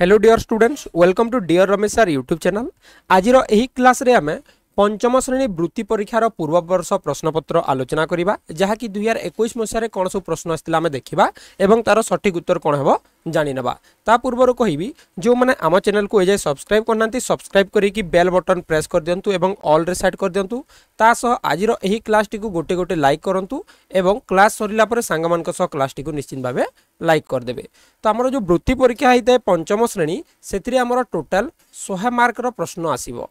hello dear students welcome to dear Ramesh sir YouTube channel आज class रे आम পঞ্চম শ্রেণী বৃত্তি পরীক্ষার পূর্ববর্ষ প্রশ্নপত্র আলোচনা করা যা কি দুই হাজার একুশ মশায় কোণ সব প্রশ্ন আসলে আমি দেখা এবং তার সঠিক উত্তর কোণ হব জাণিনেবা তা পূর্বর কহবি যে আম চ্যানেল কু এযায় সবসক্রাইব করে না সবসক্রাইব করি বেল বটন প্রেস করে এবং অলরে সেট করে তা সহ আজির এই ক্লাসটি গোটে গোটে লাইক করতু এবং ক্লাস সরিলা পরে সাংগ সহ ক্লাসটি নিশ্চিত ভাবে লাইক করেদেবে তো আমার যে বৃত্তি পরীক্ষা হয়ে থাকে পঞ্চম শ্রেণী সেতিরে আমার টোটাল শহে মার্কর প্রশ্ন আসবে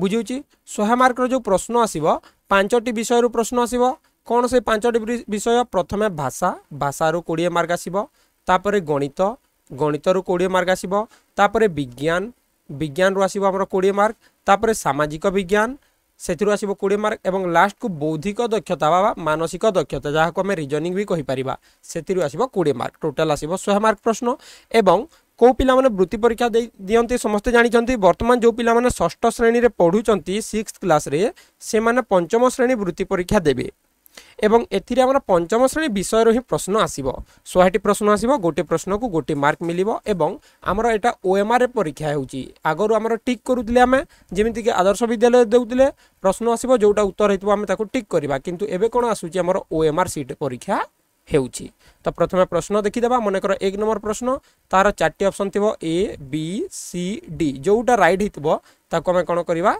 ବୁଝିଉଛି ଶହେ ମାର୍କର ଯେଉଁ ପ୍ରଶ୍ନ ଆସିବ ପାଞ୍ଚଟି ବିଷୟରୁ ପ୍ରଶ୍ନ ଆସିବ କ'ଣ ସେ ପାଞ୍ଚଟି ବିଷୟ ପ୍ରଥମେ ଭାଷା ଭାଷାରୁ କୋଡ଼ିଏ ମାର୍କ ଆସିବ ତାପରେ ଗଣିତ ଗଣିତରୁ କୋଡ଼ିଏ ମାର୍କ ଆସିବ ତାପରେ ବିଜ୍ଞାନ ବିଜ୍ଞାନରୁ ଆସିବ ଆମର କୋଡ଼ିଏ ମାର୍କ ତାପରେ ସାମାଜିକ ବିଜ୍ଞାନ ସେଥିରୁ ଆସିବ କୋଡ଼ିଏ ମାର୍କ ଏବଂ ଲାଷ୍ଟକୁ ବୌଦ୍ଧିକ ଦକ୍ଷତା ବା ମାନସିକ ଦକ୍ଷତା ଯାହାକୁ ଆମେ ରିଜନିଂ ବି କହିପାରିବା ସେଥିରୁ ଆସିବ କୋଡ଼ିଏ ମାର୍କ ଟୋଟାଲ ଆସିବ ଶହେ ମାର୍କ ପ୍ରଶ୍ନ ଏବଂ কেউ পিলামানে বৃত্তি পরীক্ষা দিকে সমস্ত জাঁচান বর্তমান যে পিলামানে ষষ্ঠ শ্রেণী পড়ুঁচান সিক্স ক্লাসে সে পঞ্চম শ্রেণী বৃত্তি পরীক্ষা দেবে এবং এতে আমার পঞ্চম শ্রেণী বিষয় হি প্রশ্ন আসব শহেটি প্রশ্ন আসব গোটি প্রশ্নকু গোটি মার্ক মিলিব এবং আমার এটা ওএমআর পরীক্ষা হচ্ছে আগর আমার টিক করুলে আমি যেমিকি আদর্শ বিদ্যালয় দেলে প্রশ্ন আসব যেটা উত্তর হয়ে আমি তাকে টিক করা কিন্তু এবে কোণ আসুচি আমার ওএমআর সিট পরীক্ষা ହେଉଛି ତ ପ୍ରଥମେ ପ୍ରଶ୍ନ ଦେଖିଦେବା ମନେକର ଏକ ନମ୍ବର ପ୍ରଶ୍ନ ତାର ଚାରିଟି ଅପସନ୍ ଥିବ ଏ ବି ସି ଡି ଯେଉଁଟା ରାଇଟ୍ ହେଇଥିବ ତାକୁ ଆମେ କ'ଣ କରିବା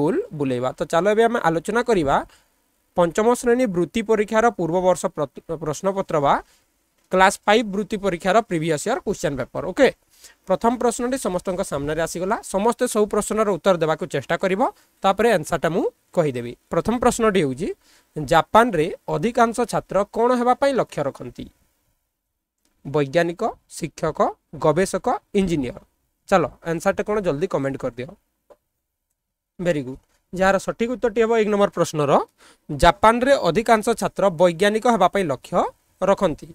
ଗୋଲ୍ ବୁଲେଇବା ତ ଚାଲ ଏବେ ଆମେ ଆଲୋଚନା କରିବା ପଞ୍ଚମ ଶ୍ରେଣୀ ବୃତ୍ତି ପରୀକ୍ଷାର ପୂର୍ବ ପୂର୍ବବର୍ଷ ପ୍ରଶ୍ନପତ୍ର ବା କ୍ଲାସ୍ ଫାଇଭ୍ ବୃତ୍ତି ପରୀକ୍ଷାର previous year question paper okay ପ୍ରଥମ ପ୍ରଶ୍ନଟି ସମସ୍ତଙ୍କ ସାମ୍ନାରେ ଆସିଗଲା ସମସ୍ତେ ସବୁ ପ୍ରଶ୍ନର ଉତ୍ତର ଦେବାକୁ ଚେଷ୍ଟା କରିବ ତାପରେ ଆନ୍ସର୍ଟା ମୁଁ କହିଦେବି ପ୍ରଥମ ପ୍ରଶ୍ନଟି ହେଉଛି ଜାପାନରେ ଅଧିକାଂଶ ଛାତ୍ର କ'ଣ ହେବା ପାଇଁ ଲକ୍ଷ୍ୟ ରଖନ୍ତି ବୈଜ୍ଞାନିକ ଶିକ୍ଷକ ଗବେଷକ ଇଞ୍ଜିନିୟର ଚାଲ ଆନ୍ସରଟା କ'ଣ ଜଲ୍ଦି କମେଣ୍ଟ କରିଦିଅ ଭେରି ଗୁଡ୍ ଯାହାର ସଠିକ୍ ଉତ୍ତରଟି ହେବ ଏକ ନମ୍ବର ପ୍ରଶ୍ନର ଜାପାନରେ ଅଧିକାଂଶ ଛାତ୍ର ବୈଜ୍ଞାନିକ ହେବା ପାଇଁ ଲକ୍ଷ୍ୟ ରଖନ୍ତି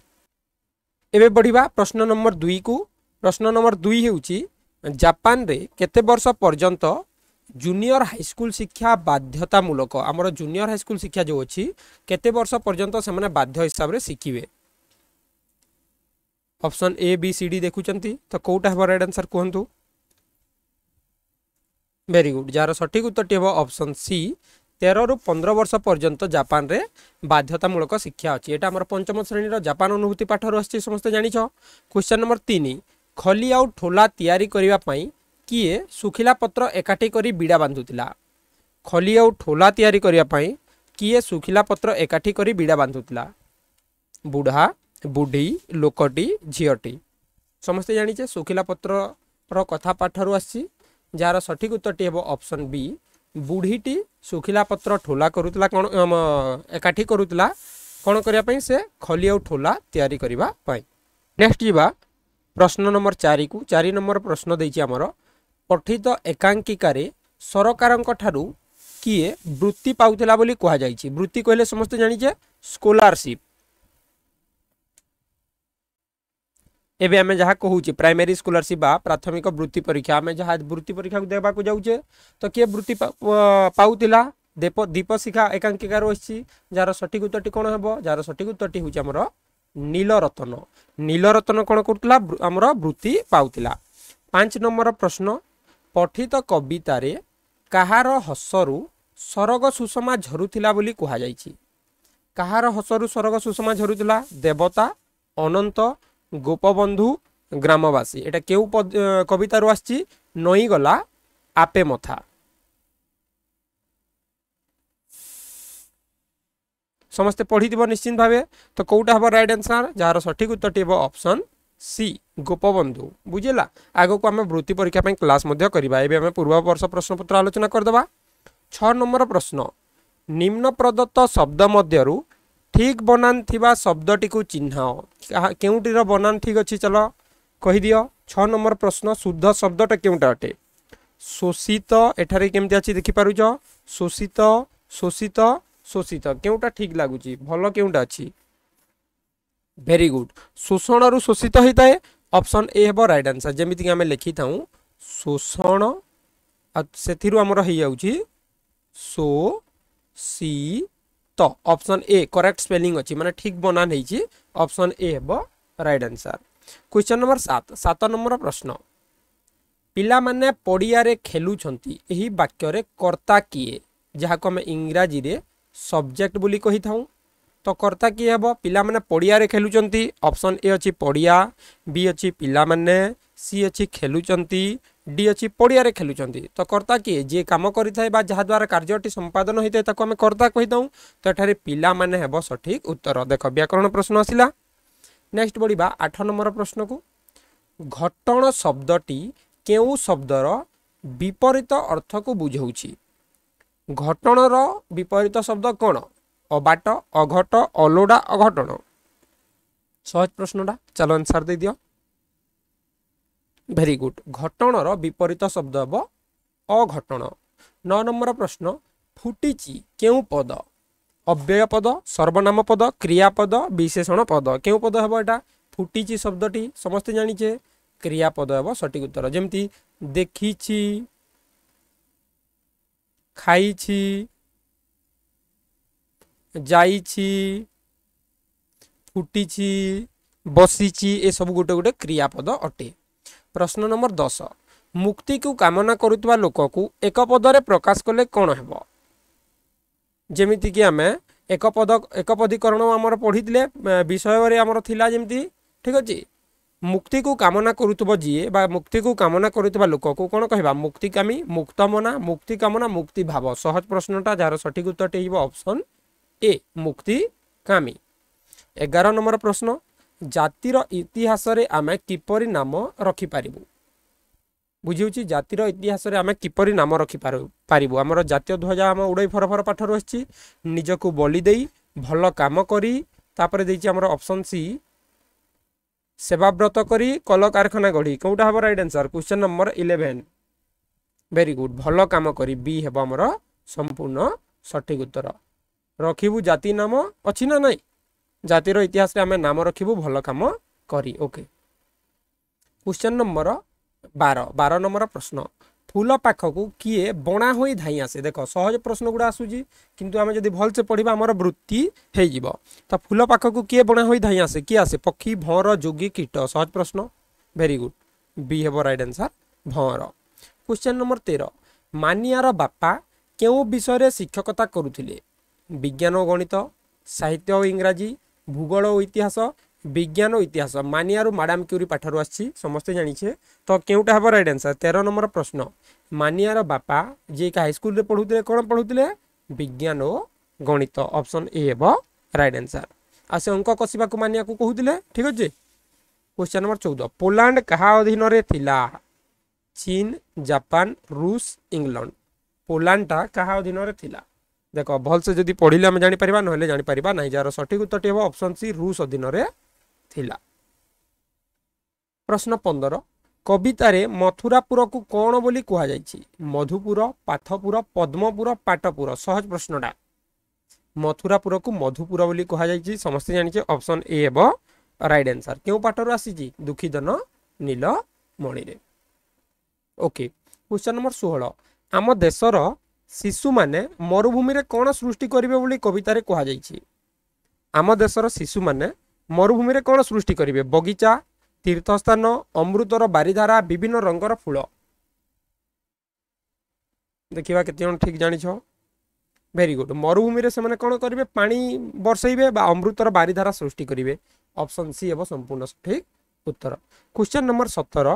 ଏବେ ବଢ଼ିବା ପ୍ରଶ୍ନ ନମ୍ବର ଦୁଇକୁ ପ୍ରଶ୍ନ ନମ୍ବର ଦୁଇ ହେଉଛି ଜାପାନରେ କେତେ ବର୍ଷ ପର୍ଯ୍ୟନ୍ତ জুনিয়র হাইস্কুল শিক্ষা বাধ্যতামূলক আমার জুনিয়র হাইস্কুল শিক্ষা যে অছি কেতে বর্ষ পর্যন্ত সে বাধ্য হিসাবে শিখবে option A B C D দেখুছেন তো কোটা হব রাইট আনসার কুহতু ভেরি গুড যার সঠিক উত্তরটি হব অপশন সি তেরু পনেরো বর্ষ পর্যন্ত জাপানে বাধ্যতামূলক শিক্ষা অছি এটা আমার পঞ্চম শ্রেণীর জাপান অনুভূতি পাঠর আসছে সমস্ত জাঁচ কোশ্চেন নম্বর তিন খলি আউ ঠোলা তিয়ারি করা କିଏ ଶୁଖିଲା ପତ୍ର ଏକାଠି କରି ବିଡ଼ା ବାନ୍ଧୁଥିଲା ଖଲି ଆଉ ଠୋଲା ତିଆରି କରିବା ପାଇଁ କିଏ ଶୁଖିଲା ପତ୍ର ଏକାଠି କରି ବିଡ଼ା ବାନ୍ଧୁଥିଲା ବୁଢ଼ା ବୁଢ଼ୀ ଲୋକଟି ଝିଅଟି ସମସ୍ତେ ଜାଣିଛେ ଶୁଖିଲା ପତ୍ରର କଥା ପାଠରୁ ଆସିଛି ଯାହାର ସଠିକ୍ ଉତ୍ତରଟି ହେବ ଅପସନ୍ ବି ବୁଢ଼ୀଟି ଶୁଖିଲା ପତ୍ର ଠୋଲା କରୁଥିଲା କ'ଣ ଏକାଠି କରୁଥିଲା କ'ଣ କରିବା ପାଇଁ ସେ ଖଲି ଆଉ ଠୋଲା ତିଆରି କରିବା ପାଇଁ ନେକ୍ସଟ୍ ଯିବା ପ୍ରଶ୍ନ ନମ୍ବର ଚାରିକୁ ଚାରି ନମ୍ବର ପ୍ରଶ୍ନ ଦେଇଛି ଆମର ପଠିତ ଏକାଙ୍କିକାରେ ସରକାରଙ୍କଠାରୁ କିଏ ବୃତ୍ତି ପାଉଥିଲା ବୋଲି କୁହାଯାଇଛି ବୃତ୍ତି କହିଲେ ସମସ୍ତେ ଜାଣିଛେ ସ୍କଲାରସିପ୍ ଏବେ ଆମେ ଯାହା କହୁଛେ ପ୍ରାଇମେରୀ ସ୍କଲାରସିପ୍ ବା ପ୍ରାଥମିକ ବୃତ୍ତି ପରୀକ୍ଷା ଆମେ ଯାହା ବୃତ୍ତି ପରୀକ୍ଷାକୁ ଦେବାକୁ ଯାଉଛେ ତ କିଏ ବୃତ୍ତି ପାଉଥିଲା ଦୀପ ଦୀପଶିଖା ଏକାଙ୍କିକାରୁ ଆସିଛି ଯାହାର ସଠିକ ଉତ୍ତରଟି କ'ଣ ହେବ ଯାହାର ସଠିକ ଉତ୍ତରଟି ହେଉଛି ଆମର ନୀଲରତନ ନୀଲରତନ କ'ଣ କରୁଥିଲା ଆମର ବୃତ୍ତି ପାଉଥିଲା ପାଞ୍ଚ ନମ୍ବର ପ୍ରଶ୍ନ ପଠିତ କବିତାରେ କାହାର ହସରୁ ସରଗ ସୁଷମା ଝରୁଥିଲା ବୋଲି କୁହାଯାଇଛି କାହାର ହସରୁ ସରଗ ସୁଷମା ଝରୁଥିଲା ଦେବତା ଅନନ୍ତ ଗୋପବନ୍ଧୁ ଗ୍ରାମବାସୀ ଏଇଟା କେଉଁ କବିତାରୁ ଆସିଛି ନଈଗଲା ଆପେ ମଥା ସମସ୍ତେ ପଢ଼ିଥିବ ନିଶ୍ଚିନ୍ତ ଭାବେ ତ କେଉଁଟା ହେବ ରାଇଟ୍ ଆନ୍ସର ଯାହାର ସଠିକ୍ ଉତ୍ତରଟି ହେବ ଅପସନ୍ ସି ଗୋପବନ୍ଧୁ ବୁଝିଲା ଆଗକୁ ଆମେ ବୃତ୍ତି ପରୀକ୍ଷା ପାଇଁ କ୍ଲାସ୍ ମଧ୍ୟ କରିବା ଏବେ ଆମେ ପୂର୍ବବର୍ଷ ପ୍ରଶ୍ନପତ୍ର ଆଲୋଚନା କରିଦେବା ଛଅ ନମ୍ବର ପ୍ରଶ୍ନ ନିମ୍ନ ପ୍ରଦତ୍ତ ଶବ୍ଦ ମଧ୍ୟରୁ ଠିକ୍ ବନାନ ଥିବା ଶବ୍ଦଟିକୁ ଚିହ୍ନ କେଉଁଟିର ବନାନ ଠିକ୍ ଅଛି ଚାଲ କହିଦିଅ ଛଅ ନମ୍ବର ପ୍ରଶ୍ନ ଶୁଦ୍ଧ ଶବ୍ଦଟା କେଉଁଟା ଅଟେ ଶୋଷିତ ଏଠାରେ କେମିତି ଅଛି ଦେଖିପାରୁଛ ଶୋଷିତ ଶୋଷିତ ଶୋଷିତ କେଉଁଟା ଠିକ୍ ଲାଗୁଛି ଭଲ କେଉଁଟା ଅଛି भेरी गुड शोषण रु शोषित होता है अपसन ए हे रईट आनसर जमीक आम लिखी था शोषण से आमर हो सो सी तो ऑप्शन ए करेक्ट स्पेलिंग अच्छी मैंने ठीक बना नहीं ऑप्शन ए हम रईट आंसर क्वेश्चन नंबर सात सात नंबर प्रश्न पिला माने पड़िया रे वाक्य कर्ता किए जहाँ को हमें इंग्राजी सब्जेक्ट बोली कही था तो कर्ता किए हे पाने पड़िया खेलुंट अप्सन ए अच्छी पड़िया बी अच्छी पाने सी अच्छी खेलुंट डी अच्छी पड़िया खेलुंट तो कर्ता किए जी कम कराद्वारा कार्यटी संपादन होता है कर्ता कही कहीदऊँ तो ये पाने सठिक उत्तर देख व्याकरण प्रश्न आसला नेक्स्ट बढ़िया आठ नंबर प्रश्न को घटण शब्दटी କେଉଁ ଶବ୍ଦର ବିପରୀତ ଅର୍ଥକୁ ବୁଝଉଛି ଘଟଣର ବିପରୀତ ଶବ୍ଦ କ'ଣ অবাট অঘট অলোড়া অঘটন সহজ প্রশ্নটা চলো আনসার দিয়ে দিও ভেরি গুড ঘটণর বিপরীত শব্দ হব অঘটন ন নম্বর প্রশ্ন ফুটিছি কেউ পদ অব্যয় পদ সর্বনাম পদ ক্রিয়াপদ বিশেষণ পদ কেউ পদ হব এটা ফুটিছি শব্দটি সমস্তে জানিছে ক্রিয়াপদ হব সঠিক উত্তর যেমতি দেখিছি খাইছি যাইছি ফুটিছি বসিছি এসবু গোটে গোটে ক্রিয়াপদ অটে প্রশ্ন নম্বর দশ মুক্তিকে কামনা করুবা লোককে এক পদরে প্রকাশ কলে কোণ হব যেমিতিকি আমি এক পদ এক পদীকরণ আমার পড়িলে বিষয়ের আমার লা যেমি ঠিক আছে মুক্তিকে কামনা করুব যিয়ে বা মুক্তিকে কামনা করুবা লোককে কোণ কহবা মুক্তিকামী মুক্তমনা মুক্তিকামনা মুক্তিভাব সহজ প্রশ্নটা যার সঠিক উত্তরটি হব অপশন ए मुक्ति कामी एगार नंबर प्रश्न जातिर इतिहास आम किपर नाम रखिपर बुझी जातिर इतिहास आम किपर नाम रखिपारू आम जितिय ध्वजा आम उड़ई फरफर पाठ रही निजक बलि भल कम करपसन सी सेवाव्रत कर कल कारखाना गढ़ी कौटा हम right answer question number eleven very good भल कम करी हम संपूर्ण सठिक उत्तर ରଖିବୁ ଜାତି ନାମ ଅଛି ନା ନାହିଁ ଜାତିର ଇତିହାସରେ ଆମେ ନାମ ରଖିବୁ ଭଲ କାମ କରି ଓକେ କ୍ୱେଶ୍ଚନ୍ ନମ୍ବର ବାର ବାର ନମ୍ବର ପ୍ରଶ୍ନ ଫୁଲ ପାଖକୁ କିଏ ବଣା ହୋଇ ଧାଇଁ ଆସେ ଦେଖ ସହଜ ପ୍ରଶ୍ନ ଗୁଡ଼ା ଆସୁଛି କିନ୍ତୁ ଆମେ ଯଦି ଭଲସେ ପଢ଼ିବା ଆମର ବୃତ୍ତି ହେଇଯିବ ତ ଫୁଲ ପାଖକୁ କିଏ ବଣା ହୋଇ ଧାଇଁ ଆସେ କିଏ ଆସେ ପକ୍ଷୀ ଭଅଁର ଯୋଗୀ କୀଟ ସହଜ ପ୍ରଶ୍ନ ଭେରି ଗୁଡ୍ ବି ହେବ ରାଇଟ୍ ଆନ୍ସର୍ ଭଅଁର କ୍ୱେଶ୍ଚନ୍ ନମ୍ବର ତେର ମାନିଆର ବାପା କେଉଁ ବିଷୟରେ ଶିକ୍ଷକତା କରୁଥିଲେ ବିଜ୍ଞାନ ଓ ଗଣିତ ସାହିତ୍ୟ ଓ ଇଂରାଜୀ ଭୂଗୋଳ ଓ ଇତିହାସ ବିଜ୍ଞାନ ଓ ଇତିହାସ ମାନିଆରୁ ମାଡ଼ାମ କ୍ୟୁରି ପାଠରୁ ଆସିଛି ସମସ୍ତେ ଜାଣିଛେ ତ କେଉଁଟା ହେବ ରାଇଟ୍ ଆନ୍ସର୍ ତେର ନମ୍ବର ପ୍ରଶ୍ନ ମାନିଆର ବାପା ଯିଏକି ହାଇସ୍କୁଲରେ ପଢ଼ୁଥିଲେ କ'ଣ ପଢ଼ୁଥିଲେ ବିଜ୍ଞାନ ଓ ଗଣିତ ଅପସନ୍ ଏ ହେବ ରାଇଟ୍ ଆନ୍ସର୍ ଆଉ ସେ ଅଙ୍କ କଷିବାକୁ ମାନିଆକୁ କହୁଥିଲେ ଠିକ୍ ଅଛି କ୍ୱେଶ୍ଚନ୍ ନମ୍ବର ଚଉଦ ପୋଲାଣ୍ଡ କାହା ଅଧୀନରେ ଥିଲା ଚୀନ ଜାପାନ ରୁଷ ଇଂଲଣ୍ଡ ପୋଲାଣ୍ଡଟା କାହା ଅଧୀନରେ ଥିଲା ଦେଖ ଭଲସେ ଯଦି ପଢ଼ିଲେ ଆମେ ଜାଣିପାରିବା ନହେଲେ ଜାଣିପାରିବା ନାହିଁ ଯାହାର ସଠିକ୍ ଉତ୍ତରଟି ହେବ ଅପସନ୍ ସି ରୁଷ ଅଧୀନରେ ଥିଲା ପ୍ରଶ୍ନ ପନ୍ଦର କବିତାରେ ମଥୁରାପୁରକୁ କ'ଣ ବୋଲି କୁହାଯାଇଛି ମଧୁପୁର ପାଥପୁର ପଦ୍ମପୁର ପାଟପୁର ସହଜ ପ୍ରଶ୍ନଟା ମଥୁରାପୁରକୁ ମଧୁପୁର ବୋଲି କୁହାଯାଇଛି ସମସ୍ତେ ଜାଣିଛେ ଅପସନ୍ ଏ ହେବ ରାଇଟ୍ ଆନ୍ସର କେଉଁ ପାଠରୁ ଆସିଛି ଦୁଃଖୀଦନ ନୀଳମଣିରେ ଓକେ କ୍ୱେଶ୍ଚନ୍ ନମ୍ବର ଷୋହଳ ଆମ ଦେଶର ଶିଶୁମାନେ ମରୁଭୂମିରେ କ'ଣ ସୃଷ୍ଟି କରିବେ ବୋଲି କବିତାରେ କୁହାଯାଇଛି ଆମ ଦେଶର ଶିଶୁମାନେ ମରୁଭୂମିରେ କ'ଣ ସୃଷ୍ଟି କରିବେ ବଗିଚା ତୀର୍ଥସ୍ଥାନ ଅମୃତର ବାରିଧାରା ବିଭିନ୍ନ ରଙ୍ଗର ଫୁଳ ଦେଖିବା କେତେଜଣ ଠିକ୍ ଜାଣିଛ ଭେରି ଗୁଡ଼୍ ମରୁଭୂମିରେ ସେମାନେ କ'ଣ କରିବେ ପାଣି ବର୍ଷେଇବେ ବା ଅମୃତର ବାରିଧାରା ସୃଷ୍ଟି କରିବେ ଅପସନ୍ ସି ହେବ ସମ୍ପୂର୍ଣ୍ଣ ଠିକ୍ ଉତ୍ତର କ୍ୱେଶ୍ଚନ୍ ନମ୍ବର ସତର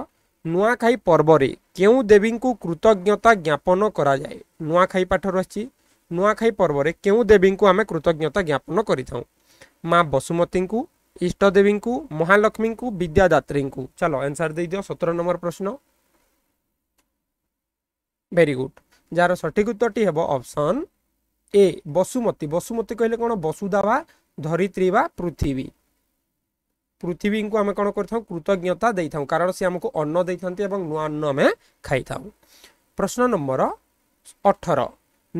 ନୂଆଖାଇ ପର୍ବରେ କେଉଁ ଦେବୀଙ୍କୁ କୃତଜ୍ଞତା ଜ୍ଞାପନ କରାଯାଏ ନୂଆଖାଇ ପାଠ ରହିଛି ନୂଆଖାଇ ପର୍ବରେ କେଉଁ ଦେବୀଙ୍କୁ ଆମେ କୃତଜ୍ଞତା ଜ୍ଞାପନ କରିଥାଉ ମା ବସୁମତୀଙ୍କୁ ଇଷ୍ଟଦେବୀଙ୍କୁ ମହାଲକ୍ଷ୍ମୀଙ୍କୁ ବିଦ୍ୟାଦାତ୍ରୀଙ୍କୁ ଚାଲ ଆନ୍ସର ଦେଇଦିଅ ସତର ନମ୍ବର ପ୍ରଶ୍ନ ଭେରି ଗୁଡ୍ ଯାହାର ସଠିକ ଉତ୍ତରଟି ହେବ ଅପସନ୍ ଏ ବସୁମତୀ ବସୁମତୀ କହିଲେ କ'ଣ ବସୁଧା ବା ଧରିତ୍ରୀ ବା ପୃଥିବୀ ପୃଥିବୀଙ୍କୁ ଆମେ କ'ଣ କରିଥାଉ କୃତଜ୍ଞତା ଦେଇଥାଉ କାରଣ ସେ ଆମକୁ ଅନ୍ନ ଦେଇଥାନ୍ତି ଏବଂ ନୂଆ ଅନ୍ନ ଆମେ ଖାଇଥାଉ ପ୍ରଶ୍ନ ନମ୍ବର ଅଠର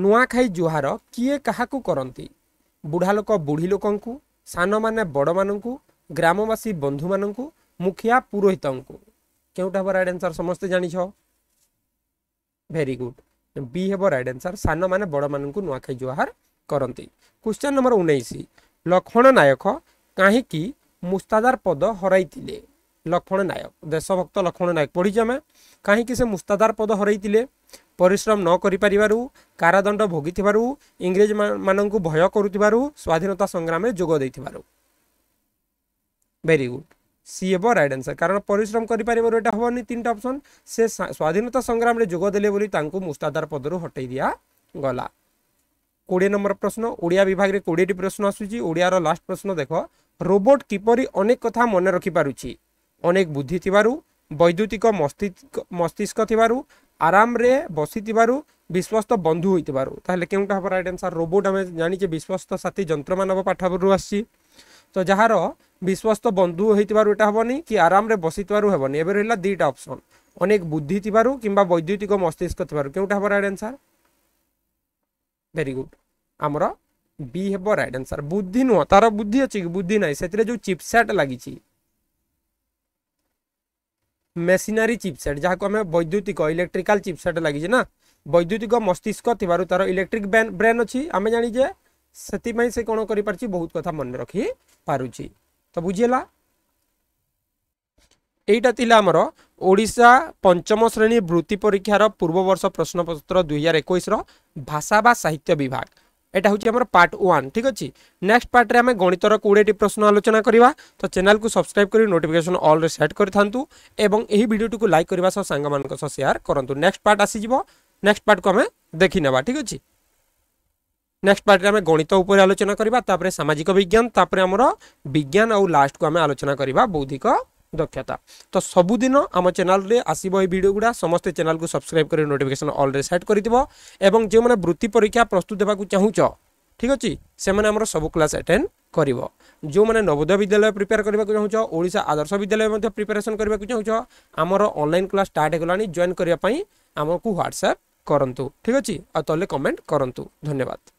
ନୂଆଖାଇ ଜୁହାର କିଏ କାହାକୁ କରନ୍ତି ବୁଢ଼ା ଲୋକ ବୁଢ଼ୀ ଲୋକଙ୍କୁ ସାନମାନେ ବଡ଼ମାନଙ୍କୁ ଗ୍ରାମବାସୀ ବନ୍ଧୁମାନଙ୍କୁ ମୁଖିଆ ପୁରୋହିତଙ୍କୁ କେଉଁଟା ହେବ ରାଇଟ୍ ଆନ୍ସର୍ ସମସ୍ତେ ଜାଣିଛ ଭେରି ଗୁଡ୍ ବି ହେବ ରାଇଟ୍ ଆନ୍ସର୍ ସାନମାନେ ବଡ଼ମାନଙ୍କୁ ନୂଆଖାଇ ଜୁହାର କରନ୍ତି କ୍ୱେଶ୍ଚନ୍ ନମ୍ବର ଉଣେଇଶ ଲକ୍ଷ୍ମଣ ନାୟକ କାହିଁକି ମୁସ୍ତାଦାର ପଦ ହରାଇଥିଲେ ଲକ୍ଷ୍ମଣ ନାୟକ ଦେଶଭକ୍ତ ଲକ୍ଷ୍ମଣ ନାୟକ ପଢ଼ିଛୁ ଆମେ କାହିଁକି ସେ ମୁସ୍ତାଦାର ପଦ ହରାଇଥିଲେ ପରିଶ୍ରମ ନ କରିପାରିବାରୁ କାରାଦଣ୍ଡ ଭୋଗିଥିବାରୁ ଇଂରେଜମାନଙ୍କୁ ଭୟ କରୁଥିବାରୁ ସ୍ୱାଧୀନତା ସଂଗ୍ରାମରେ ଯୋଗ ଦେଇଥିବାରୁ ଭେରି ଗୁଡ୍ ସି ହେବ ରାଇଟ୍ ଆନ୍ସର କାରଣ ପରିଶ୍ରମ କରିପାରିବାରୁ ଏଇଟା ହେବନି ତିନିଟା ଅପସନ୍ ସେ ସ୍ୱାଧୀନତା ସଂଗ୍ରାମରେ ଯୋଗ ଦେଲେ ବୋଲି ତାଙ୍କୁ ମୁସ୍ତାଦାର ପଦରୁ ହଟେଇ ଦିଆଗଲା କୋଡ଼ିଏ ନମ୍ବର ପ୍ରଶ୍ନ ଓଡ଼ିଆ ବିଭାଗରେ କୋଡ଼ିଏଟି ପ୍ରଶ୍ନ ଆସୁଛି ଓଡ଼ିଆର ଲାଷ୍ଟ ପ୍ରଶ୍ନ ଦେଖ ରୋବୋଟ୍ କିପରି ଅନେକ କଥା ମନେ ରଖିପାରୁଛି ଅନେକ ବୁଦ୍ଧି ଥିବାରୁ ବୈଦ୍ୟୁତିକ ମସ୍ତିଷ୍କ ଥିବାରୁ ଆରାମରେ ବସିଥିବାରୁ ବିଶ୍ୱସ୍ତ ବନ୍ଧୁ ହୋଇଥିବାରୁ ତାହେଲେ କେଉଁଟା ହେବ ରାଇଟ୍ ଆନ୍ସର୍ ରୋବୋଟ୍ ଆମେ ଜାଣିଛେ ବିଶ୍ୱସ୍ତ ସାଥୀ ଯନ୍ତ୍ରମାନବ ପାଠରୁ ଆସିଛି ତ ଯାହାର ବିଶ୍ୱସ୍ତ ବନ୍ଧୁ ହୋଇଥିବାରୁ ଏଇଟା ହେବନି କି ଆରାମରେ ବସିଥିବାରୁ ହେବନି ଏବେ ରହିଲା ଦୁଇଟା ଅପସନ୍ ଅନେକ ବୁଦ୍ଧି ଥିବାରୁ କିମ୍ବା ବୈଦ୍ୟୁତିକ ମସ୍ତିଷ୍କ ଥିବାରୁ କେଉଁଟା ହେବ ରାଇଟ୍ ଆନ୍ସର୍ ଭେରି ଗୁଡ୍ ଆମର বি হব রাইট আনসার বুদ্ধি নুহ তার বুদ্ধি অছি কি বুদ্ধি নাই সেতিরে যে চিপসেট লাগিছি মেসিনারি চিপসেট যাহাকু আমি বৈদ্যুতিক ইলেকট্রিকাল চিপসেট লাগিছে না বৈদ্যুতিক মস্তিষ্ক থিবারু তার ইলেকট্রিক ব্রেন অছি আমি জানি যে ସେଥିପାଇଁ ସେ କ'ଣ କରିପାରୁଛି ବହୁତ କଥା ମନେ ରଖି ପାରୁଛି ତ ବୁଝିହେଲା ଏଇଟା ଥିଲା ଆମର ଓଡ଼ିଶା ପଞ୍ଚମ ଶ୍ରେଣୀ ବୃତ୍ତି ପରୀକ୍ଷାର ପୂର୍ବବର୍ଷ ପ୍ରଶ୍ନପତ୍ର ଦୁଇହଜାର ଏକୋଇଶର ଭାଷା ବା ସାହିତ୍ୟ ବିଭାଗ এটা হচ্ছে আমার পার্ট ওয়ান ঠিক আছে নেক্সট পার্টরে আমি গণিতর কোড়িয়েটি প্রশ্ন আলোচনা করা তো চ্যানেলকে সবসক্রাইব করে নোটিফিকেসন অলরে সেট করে থাকতু এবং এই ভিডিওটি লাইক করা সহ সাংগ মান সহ সেয়ার করতু নেক্সট পার্ট আসিযোগ নেক্সট পার্টক আমি দেখি নেবা ঠিক আছে নেক্সট পার্টরে আমি গণিত উপরে আলোচনা করা তাপরে সামাজিক বিজ্ঞান তাপরে আমার বিজ্ঞান আউ লাস্টক আমি আলোচনা করা বৌদ্ধিক দক্ষতা তো ସବୁଦିନ ଆମ ଚ୍ୟାନେଲରେ ଆସିବ ଏହି ଭିଡ଼ିଓ ଗୁଡ଼ା ସମସ୍ତେ ଚ୍ୟାନେଲକୁ ସବସ୍କ୍ରାଇବ୍ କରି ନୋଟିଫିକେସନ୍ ଅଲ୍ରେ ସେଟ୍ କରିଥିବ ଏବଂ ଯେଉଁମାନେ ବୃତ୍ତି ପରୀକ୍ଷା ପ୍ରସ୍ତୁତ ଦେବାକୁ ଚାହୁଁଛ ଠିକ୍ ଅଛି ସେମାନେ ଆମର ସବୁ କ୍ଲାସ୍ ଆଟେଣ୍ଡ କରିବ ଯେଉଁମାନେ ନବୋଦୟ ବିଦ୍ୟାଳୟ ପ୍ରିପେୟାର କରିବାକୁ ଚାହୁଁଛ ଓଡ଼ିଶା ଆଦର୍ଶ ବିଦ୍ୟାଳୟ ମଧ୍ୟ ପ୍ରିପାରେସନ୍ କରିବାକୁ ଚାହୁଁଛ ଆମର ଅନଲାଇନ୍ କ୍ଲାସ୍ ଷ୍ଟାର୍ଟ ହୋଇଗଲାଣି ଜଏନ୍ କରିବା ପାଇଁ ଆମକୁ ହ୍ୱାଟ୍ସଆପ୍ କରନ୍ତୁ ଠିକ୍ ଅଛି ଆଉ ତଲେ କମେଣ୍ଟ କରନ୍ତୁ ଧନ୍ୟବାଦ